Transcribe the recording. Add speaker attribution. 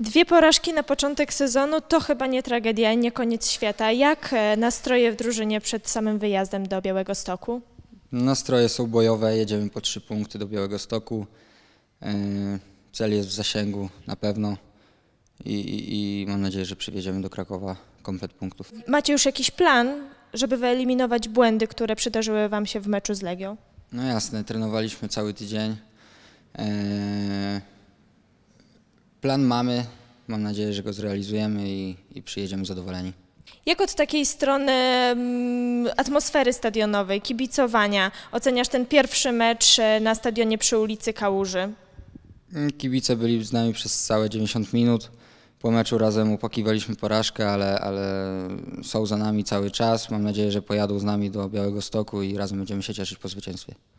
Speaker 1: Dwie porażki na początek sezonu to chyba nie tragedia, nie koniec świata. Jak e, nastroje w drużynie przed samym wyjazdem do Białego Stoku?
Speaker 2: Nastroje są bojowe, jedziemy po trzy punkty do Białego Stoku. E, cel jest w zasięgu na pewno i, i, i mam nadzieję, że przywieziemy do Krakowa komplet punktów.
Speaker 1: Macie już jakiś plan, żeby wyeliminować błędy, które przydarzyły Wam się w meczu z Legią?
Speaker 2: No jasne, trenowaliśmy cały tydzień. E, Plan mamy, mam nadzieję, że go zrealizujemy i, i przyjedziemy zadowoleni.
Speaker 1: Jak od takiej strony mm, atmosfery stadionowej, kibicowania oceniasz ten pierwszy mecz e, na stadionie przy ulicy Kałuży?
Speaker 2: Mm, kibice byli z nami przez całe 90 minut. Po meczu razem upakiwaliśmy porażkę, ale, ale są za nami cały czas. Mam nadzieję, że pojadą z nami do Białego Stoku i razem będziemy się cieszyć po zwycięstwie.